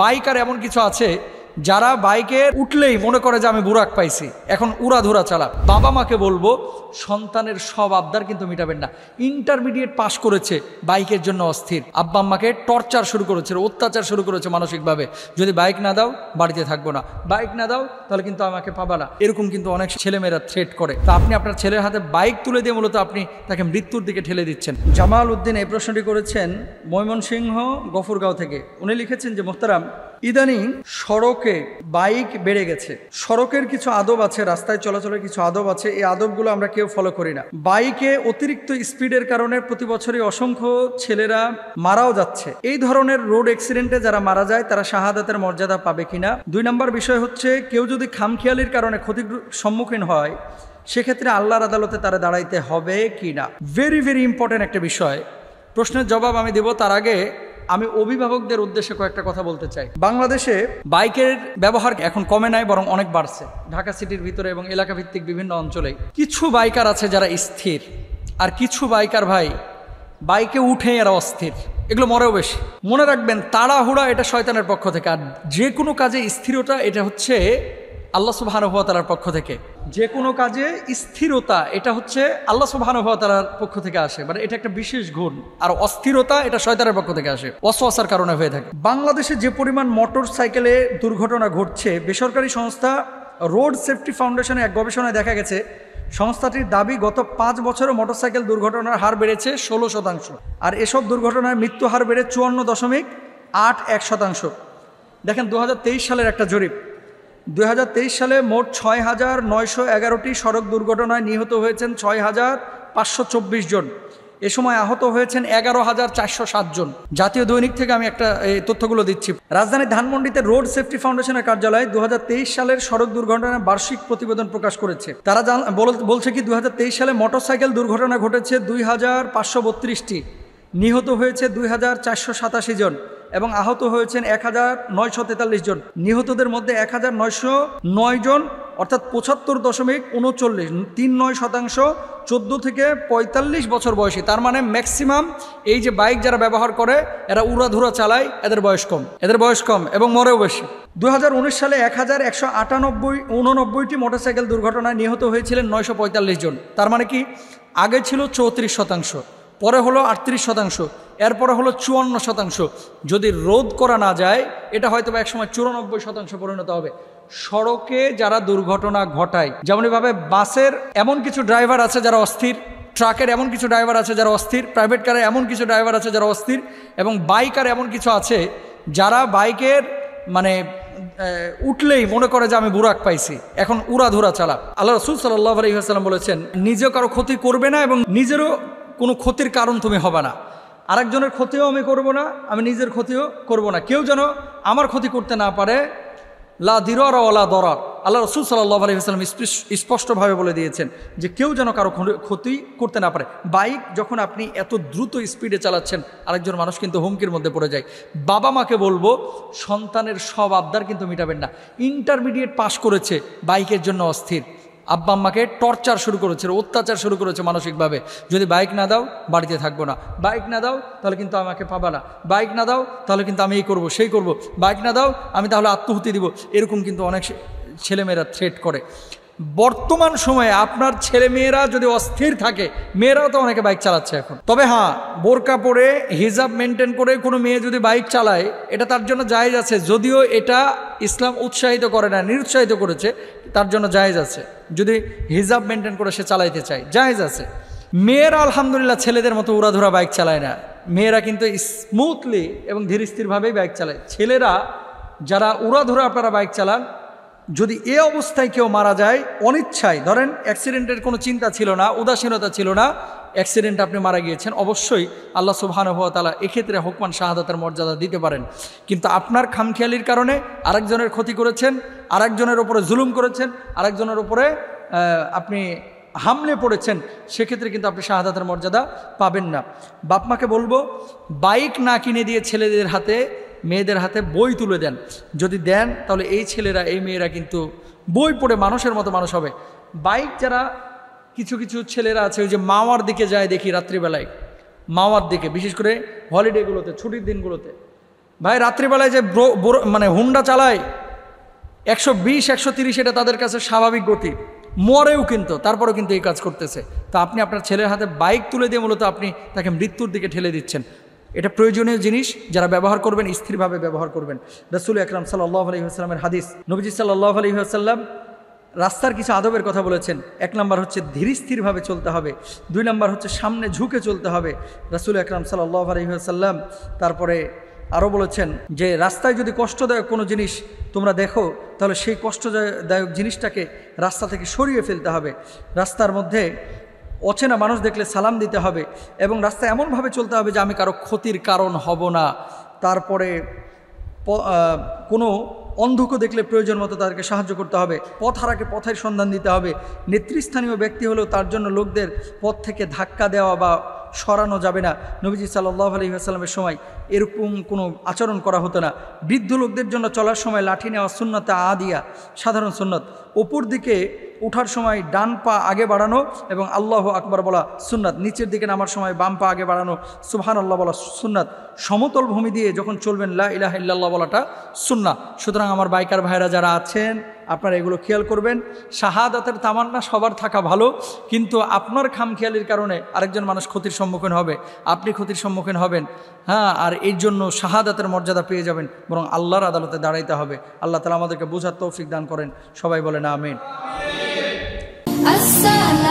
Biker এমন কিছু আছে যারা বাইকে উঠলেই মনে করে যে আমি বুরাক পাইছি এখন উড়াধুরা চালা বাবা মাকে বলবো সন্তানের সব আবদার কিন্তু মিটাবেন না ইন্টারমিডিয়েট পাশ করেছে বাইকের জন্য অস্থির আব্বা আম্মাকে টর্চার শুরু করেছে অত্যাচার শুরু করেছে মানসিকভাবে যদি বাইক না দাও বাড়িতে থাকবো না বাইক না দাও তাহলে কিন্তু আমাকে পাবা না এরকম কিন্তু অনেক ছেলেমেয়েরা থ্রেট করে তা আপনি আপনার ছেলের হাতে বাইক তুলে দিয়ে মূলত আপনি তাকে মৃত্যুর দিকে ঠেলে দিচ্ছেন জামাল উদ্দিন এই প্রশ্নটি করেছেন ময়মনসিংহ গফুরগাঁও থেকে উনি লিখেছেন যে মোহতারাম ইদানিং সড়কে বাইক বেড়ে গেছে সড়কের কিছু আদব আছে রাস্তায় চলাচলের কিছু আদব আছে এই আদবগুলো আমরা কেউ ফলো করি না বাইকে অতিরিক্ত স্পিডের কারণে প্রতি বছরই অসংখ্য ছেলেরা মারাও যাচ্ছে এই ধরনের রোড অ্যাক্সিডেন্টে যারা মারা যায় তারা শাহাদাতের মর্যাদা পাবে কিনা দুই নম্বর বিষয় হচ্ছে কেউ যদি খামখেয়ালির কারণে ক্ষতির সম্মুখীন হয় সেক্ষেত্রে আল্লাহর আদালতে তারা দাঁড়াইতে হবে কি না ভেরি ভেরি ইম্পর্টেন্ট একটা বিষয় প্রশ্নের জবাব আমি দেব তার আগে আমি অভিভাবকদের উদ্দেশ্যে কয়েকটা কথা বলতে চাই বাংলাদেশে বাইকের ব্যবহার এখন কমে নাই বরং অনেক বাড়ছে ঢাকা সিটির ভিতরে এবং এলাকা ভিত্তিক বিভিন্ন অঞ্চলে কিছু বাইকার আছে যারা স্থির আর কিছু বাইকার ভাই বাইকে উঠে এরা অস্থির এগুলো মরেও বেশি মনে রাখবেন তাড়াহুড়া এটা শয়তানের পক্ষ থেকে আর যে কোনো কাজে স্থিরতা এটা হচ্ছে আল্লাহ তালার পক্ষ থেকে যে কোনো কাজে স্থিরতা এটা হচ্ছে আল্লাহ সুবাহানুভাতার পক্ষ থেকে আসে মানে এটা একটা বিশেষ গুণ আর অস্থিরতা এটা শয়তারের পক্ষ থেকে আসে অস্বস্থার কারণে হয়ে থাকে বাংলাদেশে যে পরিমাণ মোটর সাইকেলে দুর্ঘটনা ঘটছে বেসরকারি সংস্থা রোড সেফটি ফাউন্ডেশনে এক গবেষণায় দেখা গেছে সংস্থাটির দাবি গত পাঁচ বছরে মোটরসাইকেল দুর্ঘটনার হার বেড়েছে ষোলো শতাংশ আর এসব দুর্ঘটনায় মৃত্যু হার বেড়ে চুয়ান্ন দশমিক আট এক শতাংশ দেখেন দু সালের একটা জরিপ দুই সালে মোট ছয় হাজার নয়শো এগারোটি সড়ক দুর্ঘটনায় নিহত হয়েছেন ছয় হাজার পাঁচশো চব্বিশ জন এ সময় আহত হয়েছেন এগারো হাজার চারশো সাতজন জাতীয় দৈনিক থেকে আমি একটা এই তথ্যগুলো দিচ্ছি রাজধানী ধানমন্ডিতে রোড সেফটি ফাউন্ডেশনের কার্যালয় দু সালের সড়ক দুর্ঘটনার বার্ষিক প্রতিবেদন প্রকাশ করেছে তারা বলছে কি দু সালে মোটরসাইকেল দুর্ঘটনা ঘটেছে দুই হাজার পাঁচশো বত্রিশটি নিহত হয়েছে দুই হাজার চারশো সাতাশি জন এবং আহত হয়েছেন এক হাজার নয়শো তেতাল্লিশ জন নিহতদের মধ্যে এক হাজার নয়শো নয় জন অর্থাৎ পঁচাত্তর দশমিক উনচল্লিশ তিন নয় শতাংশ চোদ্দো থেকে ৪৫ বছর বয়সী তার মানে ম্যাক্সিমাম এই যে বাইক যারা ব্যবহার করে এরা উড়াধুরা চালায় এদের বয়স কম এদের বয়স কম এবং মরেও বেশি দু সালে এক হাজার একশো আটানব্বই উননব্বইটি মোটরসাইকেল দুর্ঘটনায় নিহত হয়েছিলেন নয়শো জন তার মানে কি আগে ছিল চৌত্রিশ শতাংশ পরে হলো আটত্রিশ শতাংশ এরপর হলো চুয়ান্ন শতাংশ যদি রোধ করা না যায় এটা হয়তো বা একসময় চুরানব্বই শতাংশ পরিণত হবে সড়কে যারা দুর্ঘটনা ঘটায় যেমন এভাবে বাসের এমন কিছু ড্রাইভার আছে যারা অস্থির ট্রাকের এমন কিছু ড্রাইভার আছে যারা অস্থির প্রাইভেট কারে এমন কিছু ড্রাইভার আছে যারা অস্থির এবং বাইকার এমন কিছু আছে যারা বাইকের মানে উঠলেই মনে করে যে আমি বুরাক পাইছি এখন উড়াধুরা চালা আল্লাহ রসুল সাল্লাহ আলহিহাসাল্লাম বলেছেন নিজেও কারো ক্ষতি করবে না এবং নিজেরও কোনো ক্ষতির কারণ তুমি হবে না আরেকজনের ক্ষতিও আমি করব না আমি নিজের ক্ষতিও করব না কেউ যেন আমার ক্ষতি করতে না পারে লা দিরর ওলা দরার আল্লাহ রসুল সাল্লাহ আলী আসলাম স্পষ্টভাবে বলে দিয়েছেন যে কেউ যেন কারো ক্ষতি করতে না পারে বাইক যখন আপনি এত দ্রুত স্পিডে চালাচ্ছেন আরেকজন মানুষ কিন্তু হুমকির মধ্যে পড়ে যায় বাবা মাকে বলবো সন্তানের সব আবদার কিন্তু মিটাবেন না ইন্টারমিডিয়েট পাশ করেছে বাইকের জন্য অস্থির আব্বা আম্মাকে টর্চার শুরু করেছে অত্যাচার শুরু করেছে মানসিকভাবে যদি বাইক না দাও বাড়িতে থাকবো না বাইক না দাও তাহলে কিন্তু আমাকে পাবা না বাইক না দাও তাহলে কিন্তু আমি এই করবো সেই করব। বাইক না দাও আমি তাহলে আত্মহতি দিব এরকম কিন্তু অনেক ছেলেমেয়েরা থ্রেট করে বর্তমান সময়ে আপনার ছেলে মেয়েরা যদি অস্থির থাকে মেয়েরাও তো অনেকে বাইক চালাচ্ছে এখন তবে হ্যাঁ বোরকা পরে হিজাব মেনটেন করে কোনো মেয়ে যদি বাইক চালায় এটা তার জন্য জায়েজ আছে যদিও এটা ইসলাম উৎসাহিত করে না নিরুৎসাহিত করেছে তার জন্য জায়েজ আছে যদি হিজাব মেনটেন করে সে চালাইতে চায় জায়েজ আছে মেয়েরা আলহামদুলিল্লাহ ছেলেদের মতো উড়াধুরা বাইক চালায় না মেয়েরা কিন্তু স্মুথলি এবং ধীর স্থিরভাবেই বাইক চালায় ছেলেরা যারা উড়াধুরা আপনারা বাইক চালান যদি এ অবস্থায় কেউ মারা যায় অনিচ্ছায় ধরেন অ্যাক্সিডেন্টের কোনো চিন্তা ছিল না উদাসীনতা ছিল না অ্যাক্সিডেন্ট আপনি মারা গিয়েছেন অবশ্যই আল্লাহ সুবহান হুয়া তালা এক্ষেত্রে হোকমান শাহাদাতের মর্যাদা দিতে পারেন কিন্তু আপনার খামখেয়ালির কারণে আরেকজনের ক্ষতি করেছেন আরেকজনের ওপরে জুলুম করেছেন আরেকজনের ওপরে আপনি হামলে পড়েছেন সেক্ষেত্রে কিন্তু আপনি শাহাদাতের মর্যাদা পাবেন না বাপমাকে বলবো বাইক না কিনে দিয়ে ছেলেদের হাতে মেয়েদের হাতে বই তুলে দেন যদি দেন তাহলে এই ছেলেরা এই মেয়েরা কিন্তু বই পড়ে মানুষের মতো মানুষ হবে বাইক যারা কিছু কিছু ছেলেরা আছে ওই যে মাওয়ার দিকে যায় দেখি রাত্রিবেলায় মাওয়ার দিকে বিশেষ করে হলিডেগুলোতে ছুটির দিনগুলোতে ভাই রাত্রিবেলায় যে মানে হুন্ডা চালায় একশো বিশ একশো তিরিশ এটা তাদের কাছে স্বাভাবিক গতি মরেও কিন্তু তারপরেও কিন্তু এই কাজ করতেছে তা আপনি আপনার ছেলের হাতে বাইক তুলে দিয়ে মূলত আপনি তাকে মৃত্যুর দিকে ঠেলে দিচ্ছেন এটা প্রয়োজনীয় জিনিস যারা ব্যবহার করবেন স্থিরভাবে ব্যবহার করবেন রসুল আকরাম সাল্লাহ আলহিহাস্লামের হাদিস নবীজি সাল্লাহ আলহিহাস্লাম রাস্তার কিছু আদবের কথা বলেছেন এক নম্বর হচ্ছে ধীরস্থিরভাবে চলতে হবে দুই নম্বর হচ্ছে সামনে ঝুঁকে চলতে হবে রাসুল একরাম সাল্লাহ আলহিহাসাল্লাম তারপরে আরও বলেছেন যে রাস্তায় যদি কষ্টদায়ক কোনো জিনিস তোমরা দেখো তাহলে সেই কষ্টদায়ক জিনিসটাকে রাস্তা থেকে সরিয়ে ফেলতে হবে রাস্তার মধ্যে অচেনা মানুষ দেখলে সালাম দিতে হবে এবং রাস্তায় এমনভাবে চলতে হবে যে আমি কারো ক্ষতির কারণ হব না তারপরে কোনো অন্ধকে দেখলে প্রয়োজন মতো তাদেরকে সাহায্য করতে হবে পথ হারাকে পথের সন্ধান দিতে হবে নেতৃস্থানীয় ব্যক্তি হলেও তার জন্য লোকদের পথ থেকে ধাক্কা দেওয়া বা সরানো যাবে না নবীজি সাল্লাহ আলী আসালামের সময় এরকম কোনো আচরণ করা হতো না বৃদ্ধ লোকদের জন্য চলার সময় লাঠি নেওয়া সুন্নতা আদিয়া সাধারণ সুন্নত ওপর দিকে উঠার সময় ডান পা আগে বাড়ানো এবং আল্লাহ আকবর বলা সুন্নাত নিচের দিকে নামার সময় বাম পা আগে বাড়ানো সুবহান আল্লাহ বলা সুন্নাত সমতল ভূমি দিয়ে যখন চলবেন লা ইলাহ ইল্লাল্লাহ বলাটা সুন্না সুতরাং আমার বাইকার ভাইরা যারা আছেন আপনারা এগুলো খেয়াল করবেন শাহাদাতের তামান্না সবার থাকা ভালো কিন্তু আপনার খামখেয়ালির কারণে আরেকজন মানুষ ক্ষতির সম্মুখীন হবে আপনি ক্ষতির সম্মুখীন হবেন হ্যাঁ আর এর জন্য শাহাদাতের মর্যাদা পেয়ে যাবেন বরং আল্লাহর আদালতে দাঁড়াইতে হবে আল্লাহ তালা আমাদেরকে বোঝার তৌফিক দান করেন সবাই বলে না আমিন I said.